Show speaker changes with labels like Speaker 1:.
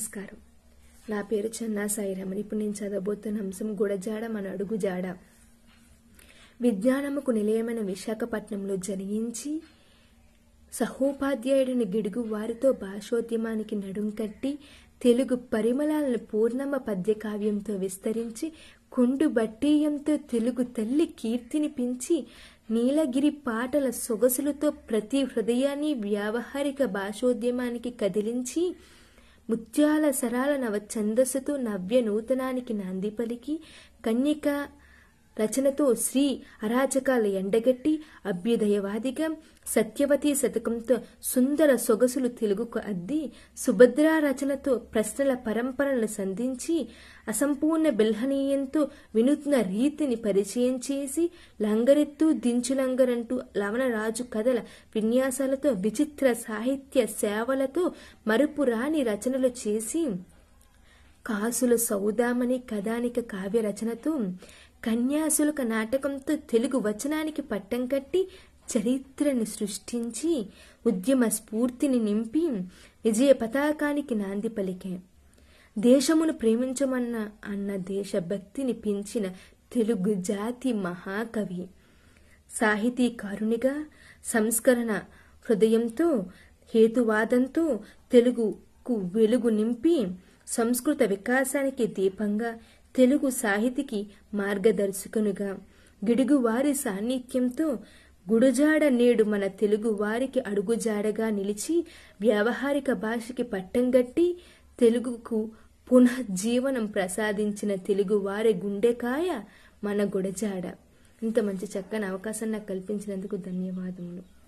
Speaker 1: నమస్కారం నా పేరు చెన్నా సాయిరామన్ ఇప్పుడు నేను చదవబోతున్న అంశం గుడజాడ మన అడుగు జాడ విజ్ఞానముకు నిలయమైన విశాఖపట్నంలో జరిగించి సహోపాధ్యాయుడిని గిడుగు వారితో భాషోద్యమానికి నడుం కట్టి తెలుగు పరిమళాలను పూర్ణమ పద్యకావ్యంతో విస్తరించి కుండు బట్టీయంతో తెలుగు తల్లి కీర్తిని పెంచి నీలగిరి పాటల సొగసులతో ప్రతి హృదయాన్ని వ్యావహారిక భాషోద్యమానికి కదిలించి ముత్యాల సరాల నవ ఛందస్సుతో నవ్య నూతనానికి నాంది పలికి కన్యక రచనతో శ్రీ అరాచకాల ఎండగట్టి అభ్యుదయవాదిగా సత్యవతి శతకంతో సుందర సొగసులు తెలుగుకు అద్ది సుభద్ర రచనతో ప్రశ్నల పరంపరను సంధించి అసంపూర్ణ బిల్హనీయంతో వినూత్న రీతిని పరిచయం చేసి లంగరెత్తు దించులంగరంటూ లవణరాజు కథల విన్యాసాలతో విచిత్ర సాహిత్య సేవలతో మరుపురాని రచనలు చేసి కాసుల సౌదామని కథానిక కావ్య రచనతో కన్యాసులక నాటకంతో తెలుగు వచనానికి పట్టం కట్టి చరిత్రను సృష్టించి ఉద్యమ స్ఫూర్తిని నింపి విజయ పతాకానికి నాంది పలికే దేశమును ప్రేమించమన్న అన్న దేశభక్తిని పెంచిన తెలుగు జాతి మహాకవి సాహితీకారునిగా సంస్కరణ హృదయంతో హేతువాదంతో తెలుగుకు వెలుగు నింపి సంస్కృత వికాసానికి దీపంగా తెలుగు సాహితికి మార్గదర్శకునిగా గిడుగువారి సాన్నిధ్యంతో గుడుజాడ నేడు మన తెలుగు వారికి అడుగుజాడగా నిలిచి వ్యావహారిక భాషకి పట్టం గట్టి తెలుగుకు పునఃజీవనం ప్రసాదించిన తెలుగు వారి గుండెకాయ మన గుడజాడ ఇంత మంచి చక్కని అవకాశం నాకు కల్పించినందుకు ధన్యవాదములు